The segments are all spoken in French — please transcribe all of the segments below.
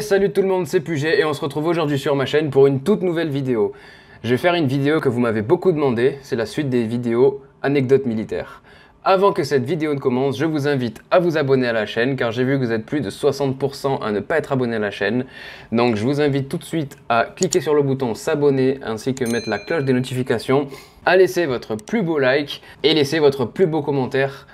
salut tout le monde, c'est Puget et on se retrouve aujourd'hui sur ma chaîne pour une toute nouvelle vidéo. Je vais faire une vidéo que vous m'avez beaucoup demandé, c'est la suite des vidéos anecdotes militaires. Avant que cette vidéo ne commence, je vous invite à vous abonner à la chaîne car j'ai vu que vous êtes plus de 60% à ne pas être abonné à la chaîne. Donc je vous invite tout de suite à cliquer sur le bouton s'abonner ainsi que mettre la cloche des notifications, à laisser votre plus beau like et laisser votre plus beau commentaire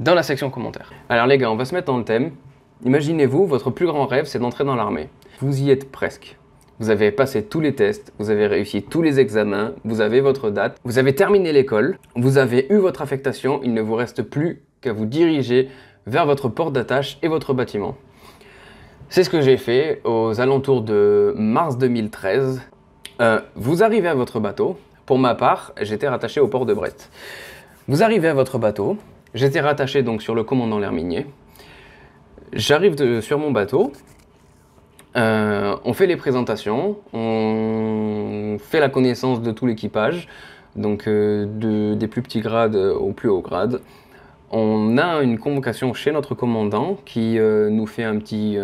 dans la section commentaires. Alors les gars, on va se mettre dans le thème. Imaginez-vous, votre plus grand rêve, c'est d'entrer dans l'armée. Vous y êtes presque. Vous avez passé tous les tests, vous avez réussi tous les examens, vous avez votre date, vous avez terminé l'école, vous avez eu votre affectation, il ne vous reste plus qu'à vous diriger vers votre porte d'attache et votre bâtiment. C'est ce que j'ai fait aux alentours de mars 2013. Euh, vous arrivez à votre bateau. Pour ma part, j'étais rattaché au port de Brest. Vous arrivez à votre bateau. J'étais rattaché donc sur le commandant Lerminier. J'arrive sur mon bateau, euh, on fait les présentations, on fait la connaissance de tout l'équipage, donc euh, des plus petits grades aux plus hauts grades. On a une convocation chez notre commandant qui euh, nous fait un petit,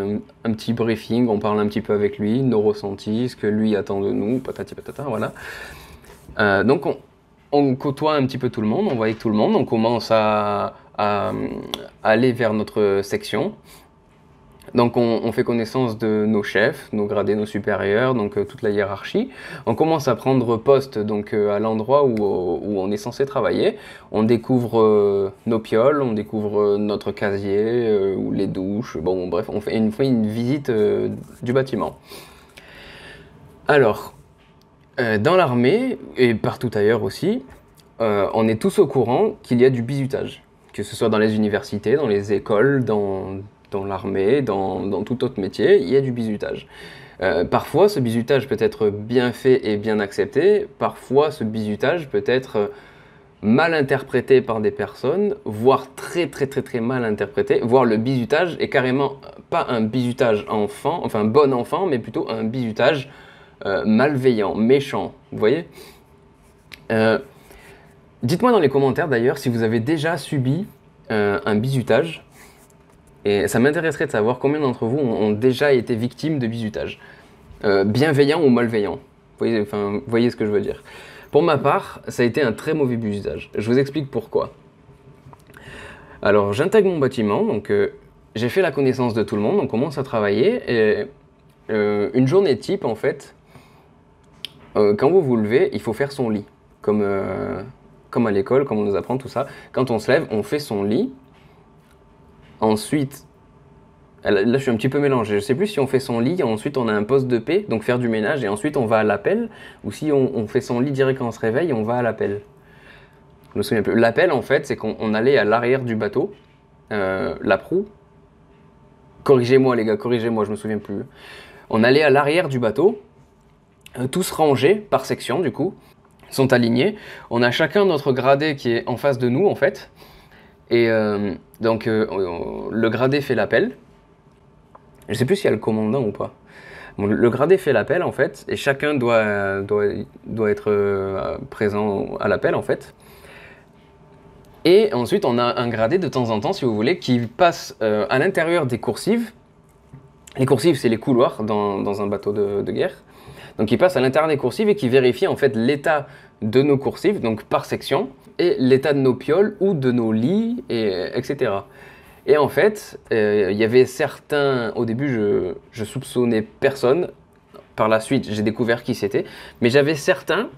un petit briefing, on parle un petit peu avec lui, nos ressentis, ce que lui attend de nous, patati patata, voilà. donc on, côtoie un petit peu tout le monde, on voit avec tout le monde, on commence à, aller vers notre section. Donc on, fait connaissance de nos chefs, nos gradés, nos supérieurs, donc euh, toute la hiérarchie. On commence à prendre poste donc euh, à l'endroit où, on est censé travailler. On découvre euh, nos pioles, on découvre notre casier ou les douches. Bon bref, on fait une, fois une visite du bâtiment. Alors, dans l'armée et partout ailleurs aussi, on est tous au courant qu'il y a du bizutage que ce soit dans les universités, dans les écoles, dans, l'armée, dans, tout autre métier, il y a du bizutage. Euh, parfois, ce bizutage peut être bien fait et bien accepté, parfois, ce bizutage peut être mal interprété par des personnes, voire très très très très mal interprété, voire le bizutage est carrément pas un bizutage enfant, enfin bon enfant, mais plutôt un bizutage euh, malveillant, méchant, vous voyez euh, Dites-moi dans les commentaires d'ailleurs si vous avez déjà subi euh, un bizutage. Et ça m'intéresserait de savoir combien d'entre vous ont, déjà été victimes de bizutage. Euh, bienveillant ou malveillant. Vous voyez, ce que je veux dire. Pour ma part, ça a été un très mauvais bizutage. Je vous explique pourquoi. Alors j'intègre mon bâtiment, donc euh, j'ai fait la connaissance de tout le monde, on commence à travailler et une journée type en fait, quand vous vous levez, il faut faire son lit, comme comme à l'école, comme on nous apprend tout ça. Quand on se lève, on fait son lit. Ensuite, là je suis un petit peu mélangé. Je sais plus si on fait son lit, ensuite on a un poste de paix, donc faire du ménage, et ensuite on va à l'appel, ou si on, fait son lit direct quand on se réveille, on va à l'appel. Je me souviens plus. L'appel, en fait, c'est qu'on allait à l'arrière du bateau, euh, la proue. Corrigez-moi, les gars, corrigez-moi, je me souviens plus. On allait à l'arrière du bateau, euh, tous rangés par section, du coup, sont alignés. On a chacun notre gradé qui est en face de nous en fait. Et euh, donc euh, le gradé fait l'appel. Je sais plus s'il y a le commandant ou pas. le gradé fait l'appel en fait et chacun doit, doit, être euh, présent à l'appel en fait. Et ensuite, on a un gradé de temps en temps, si vous voulez, qui passe à l'intérieur des coursives. Les coursives, c'est les couloirs dans, un bateau de, de, guerre. Donc, il passe à l'intérieur des coursives et qui vérifie en fait l'état de nos coursives, donc par section, et l'état de nos pioles ou de nos lits, et, euh, etc. Et en fait, euh, il y avait certains, au début je, je soupçonnais personne, par la suite j'ai découvert qui c'était, mais j'avais certains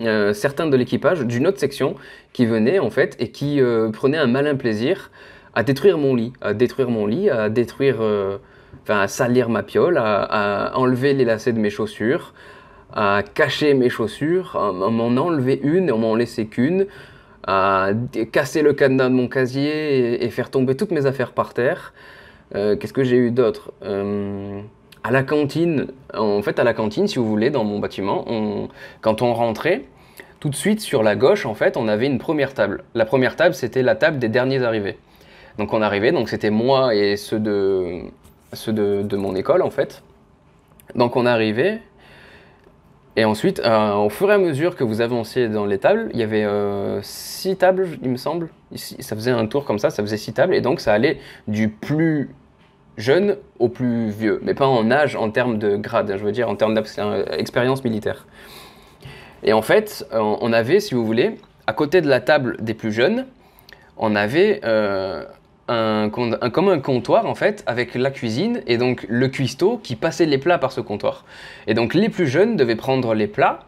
euh, certains de l'équipage d'une autre section qui venaient en fait et qui prenait prenaient un malin plaisir à détruire mon lit, à détruire mon lit, à détruire, enfin à salir ma piole, à, enlever les lacets de mes chaussures, à cacher mes chaussures, à m'en enlever une et m'en laisser qu'une, à casser le cadenas de mon casier et, faire tomber toutes mes affaires par terre. Euh, qu'est-ce que j'ai eu d'autre euh, À la cantine, en fait, à la cantine, si vous voulez, dans mon bâtiment, on, quand on rentrait, tout de suite sur la gauche, en fait, on avait une première table. La première table, c'était la table des derniers arrivés. Donc on arrivait, donc c'était moi et ceux de, ceux de mon école, en fait. Donc on arrivait, et ensuite, euh, au fur et à mesure que vous avanciez dans les tables, il y avait euh, six tables, il me semble. ça faisait un tour comme ça, ça faisait six tables. Et donc, ça allait du plus jeune au plus vieux. Mais pas en âge, en termes de grade, hein, je veux dire, en termes d'expérience euh, militaire. Et en fait, on avait, si vous voulez, à côté de la table des plus jeunes, on avait un, comme un comptoir en fait avec la cuisine et donc le cuistot qui passait les plats par ce comptoir. Et donc les plus jeunes devaient prendre les plats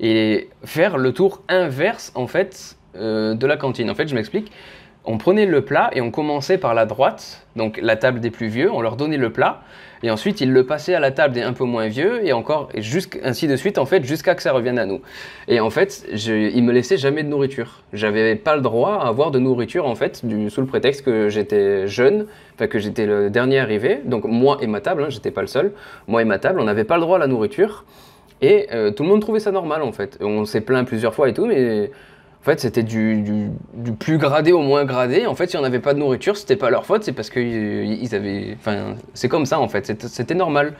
et faire le tour inverse en fait euh, de la cantine. En fait, je m'explique on prenait le plat et on commençait par la droite, donc la table des plus vieux, on leur donnait le plat, et ensuite ils le passaient à la table des un peu moins vieux, et encore, et ainsi de suite, en fait, jusqu'à que ça revienne à nous. Et en fait, je, ils me laissaient jamais de nourriture. J'avais pas le droit à avoir de nourriture, en fait, du, sous le prétexte que j'étais jeune, que j'étais le dernier arrivé, donc moi et ma table, hein, j'étais pas le seul, moi et ma table, on n'avait pas le droit à la nourriture, et euh, tout le monde trouvait ça normal, en fait. On s'est plaint plusieurs fois et tout, mais en fait, c'était du, plus gradé au moins gradé. En fait, si on n'avait pas de nourriture, c'était pas leur faute, c'est parce qu'ils euh, avaient. Enfin, c'est comme ça en fait, c'était normal.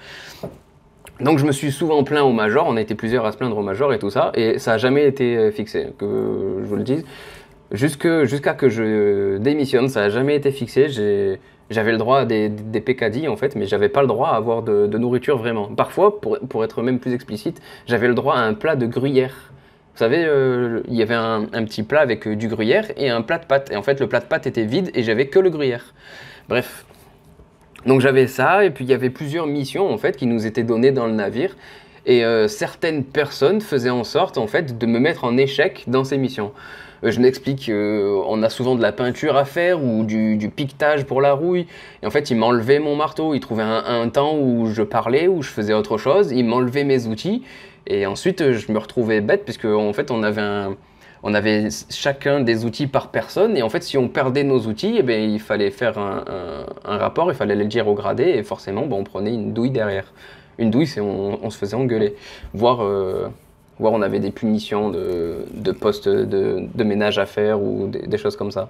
Donc je me suis souvent plaint au major, on a été plusieurs à se plaindre au major et tout ça, et ça n'a jamais été euh, fixé, que je vous le dise. Jusqu'à que je démissionne, ça n'a jamais été fixé. J'avais le droit à des, des pécadilles en fait, mais j'avais pas le droit à avoir de, nourriture vraiment. Parfois, pour être même plus explicite, j'avais le droit à un plat de gruyère. Vous savez, euh, il y avait un, petit plat avec euh, du gruyère et un plat de pâte. Et en fait, le plat de pâte était vide et j'avais que le gruyère. Bref. Donc j'avais ça et puis il y avait plusieurs missions en fait qui nous étaient données dans le navire. Et euh, certaines personnes faisaient en sorte en fait de me mettre en échec dans ces missions. Euh, je m'explique, euh, on a souvent de la peinture à faire ou du, du piquetage pour la rouille. Et en fait, il m'enlevait mon marteau, il trouvait un, temps où je parlais, où je faisais autre chose, il m'enlevait mes outils. Et ensuite, je me retrouvais bête, puisque en fait, on avait on avait chacun des outils par personne et en fait si on perdait nos outils eh ben, il fallait faire un, rapport, il fallait le dire au gradé et forcément bon, on prenait une douille derrière. Une douille c'est on, se faisait engueuler, voire euh, voire on avait des punitions de, de postes de, ménage à faire ou des, choses comme ça.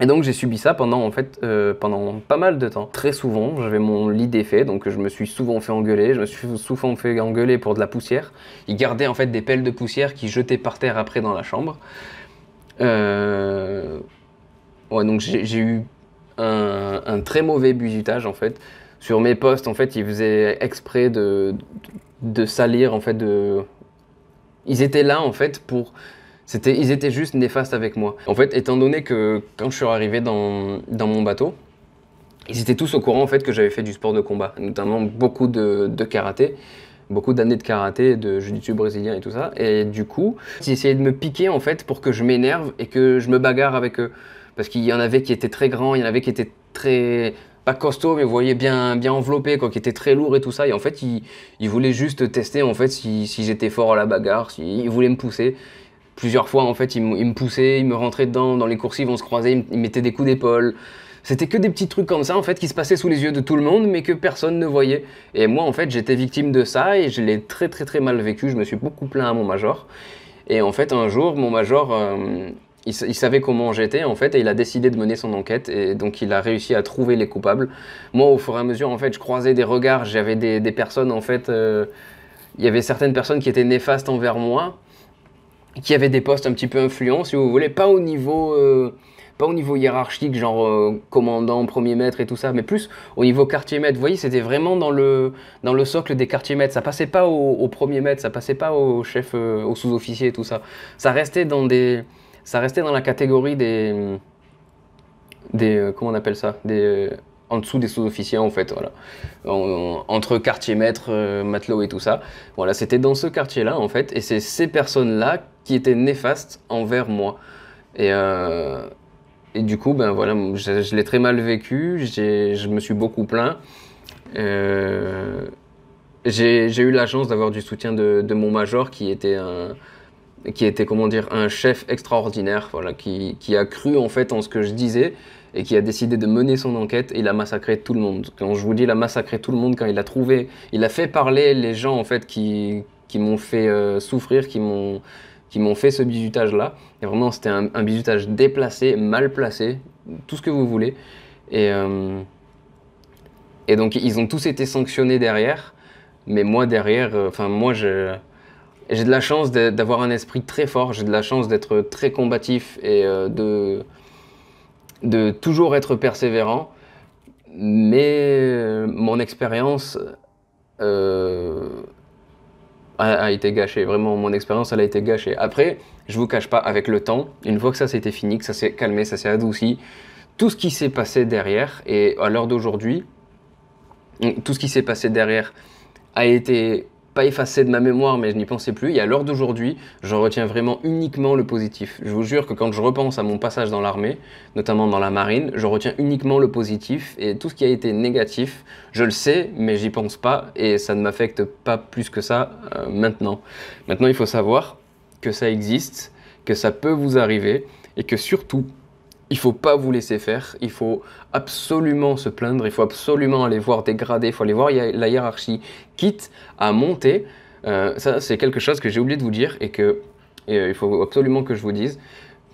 Et donc j'ai subi ça pendant en fait euh, pendant pas mal de temps. Très souvent, j'avais mon lit défait, donc je me suis souvent fait engueuler. Je me suis souvent fait engueuler pour de la poussière. Ils gardaient en fait des pelles de poussière qui jetaient par terre après dans la chambre. Euh, ouais, donc j'ai eu un, très mauvais busutage en fait. Sur mes postes, en fait, ils faisaient exprès de, de, de salir en fait de ils étaient là en fait pour c'était, ils étaient juste néfastes avec moi. En fait, étant donné que quand je suis arrivé dans, mon bateau, ils étaient tous au courant en fait que j'avais fait du sport de combat, notamment beaucoup de, karaté, beaucoup d'années de karaté, de judo brésilien et tout ça. Et du coup, ils essayaient de me piquer en fait pour que je m'énerve et que je me bagarre avec eux, parce qu'il y en avait qui étaient très grands, il y en avait qui étaient très pas costaud, mais vous voyez bien, bien enveloppé, quoi, qui était très lourd et tout ça. Et en fait, il, il voulait juste tester en fait si, j'étais fort à la bagarre, s'il voulait me pousser. Plusieurs fois, en fait, il, me poussait, il me rentrait dedans, dans les coursives, on se croisait, il, mettait des coups d'épaule. C'était que des petits trucs comme ça, en fait, qui se passaient sous les yeux de tout le monde, mais que personne ne voyait. Et moi, en fait, j'étais victime de ça et je l'ai très, très, très mal vécu. Je me suis beaucoup plaint à mon major. Et en fait, un jour, mon major. Euh, il, savait comment j'étais en fait et il a décidé de mener son enquête et donc il a réussi à trouver les coupables. Moi au fur et à mesure en fait je croisais des regards, j'avais des, personnes en fait, euh, il y avait certaines personnes qui étaient néfastes envers moi, qui avaient des postes un petit peu influents si vous voulez, pas au niveau... Euh, pas au niveau hiérarchique, genre euh, commandant, premier maître et tout ça, mais plus au niveau quartier maître. Vous voyez, c'était vraiment dans le, dans le socle des quartiers maîtres. Ça passait pas au, au premier maître, ça passait pas au chef, au sous-officier et tout ça. Ça restait dans des, ça restait dans la catégorie des. des euh, comment on appelle ça Des euh, en dessous des sous-officiers en fait, voilà. entre quartier maître, euh, matelot et tout ça. Voilà, c'était dans ce quartier-là en fait, et c'est ces personnes-là qui étaient néfastes envers moi. Et, et du coup, ben voilà, je, l'ai très mal vécu, je me suis beaucoup plaint. j'ai eu la chance d'avoir du soutien de, de, mon major qui était un, qui était comment dire un chef extraordinaire, voilà, qui, a cru en fait en ce que je disais et qui a décidé de mener son enquête. Et il a massacré tout le monde. Quand je vous dis, il a massacré tout le monde quand il a trouvé, il a fait parler les gens en fait qui, qui m'ont fait euh, souffrir, qui m'ont qui m'ont fait ce bizutage là. Et vraiment, c'était un, un, bizutage déplacé, mal placé, tout ce que vous voulez. Et euh, et donc ils ont tous été sanctionnés derrière. Mais moi derrière, euh, enfin moi je j'ai de la chance d'avoir un esprit très fort, j'ai de la chance d'être très combatif et euh, de, de toujours être persévérant. Mais euh, mon expérience euh, a, été gâchée. Vraiment, mon expérience, elle a été gâchée. Après, je vous cache pas, avec le temps, une fois que ça s'était fini, que ça s'est calmé, ça s'est adouci, tout ce qui s'est passé derrière, et à l'heure d'aujourd'hui, tout ce qui s'est passé derrière a été pas effacé de ma mémoire, mais je n'y pensais plus. Et à l'heure d'aujourd'hui, je retiens vraiment uniquement le positif. Je vous jure que quand je repense à mon passage dans l'armée, notamment dans la marine, je retiens uniquement le positif. Et tout ce qui a été négatif, je le sais, mais j'y pense pas. Et ça ne m'affecte pas plus que ça euh, maintenant. Maintenant, il faut savoir que ça existe, que ça peut vous arriver, et que surtout, il faut pas vous laisser faire, il faut absolument se plaindre, il faut absolument aller voir dégrader, il faut aller voir la hiérarchie, quitte à monter. Euh, ça, c'est quelque chose que j'ai oublié de vous dire et que euh, faut absolument que je vous dise.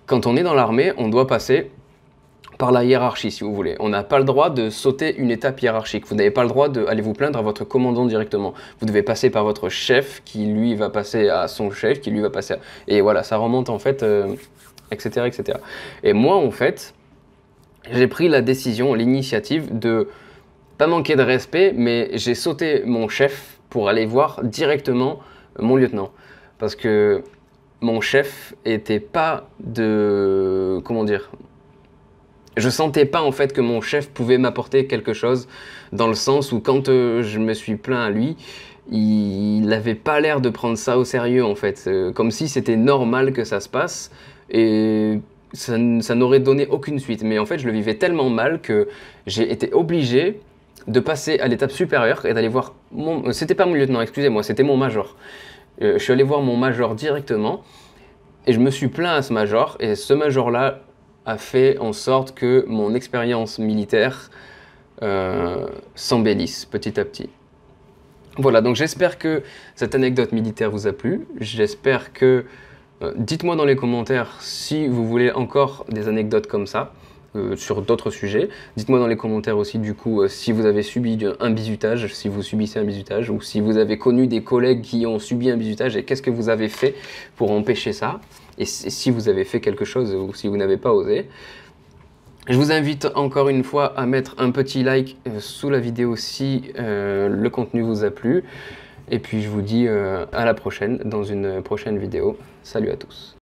Quand on est dans l'armée, on doit passer par la hiérarchie, si vous voulez. On n'a pas le droit de sauter une étape hiérarchique. Vous n'avez pas le droit d'aller vous plaindre à votre commandant directement. Vous devez passer par votre chef, qui lui va passer à son chef, qui lui va passer à... Et voilà, ça remonte en fait... Euh, etc., etc. Et moi, en fait, j'ai pris la décision, l'initiative de pas manquer de respect, mais j'ai sauté mon chef pour aller voir directement mon lieutenant. Parce que mon chef était pas de. Comment dire je sentais pas en fait que mon chef pouvait m'apporter quelque chose dans le sens où quand euh, je me suis plaint à lui, il n'avait pas l'air de prendre ça au sérieux en fait, euh, comme si c'était normal que ça se passe, et ça, n'aurait donné aucune suite. Mais en fait, je le vivais tellement mal que j'ai été obligé de passer à l'étape supérieure et d'aller voir mon... C'était pas mon lieutenant, excusez-moi, c'était mon major. Euh, je suis allé voir mon major directement et je me suis plaint à ce major et ce major-là a fait en sorte que mon expérience militaire euh, s'embellisse petit à petit. Voilà, donc j'espère que cette anecdote militaire vous a plu. J'espère que euh, dites-moi dans les commentaires si vous voulez encore des anecdotes comme ça. Euh, sur d'autres sujets. Dites-moi dans les commentaires aussi du coup euh, si vous avez subi un bizutage, si vous subissez un bizutage ou si vous avez connu des collègues qui ont subi un bizutage et qu'est-ce que vous avez fait pour empêcher ça et si vous avez fait quelque chose ou si vous n'avez pas osé. Je vous invite encore une fois à mettre un petit like sous la vidéo si le contenu vous a plu. Et puis je vous dis euh, à la prochaine dans une prochaine vidéo. Salut à tous.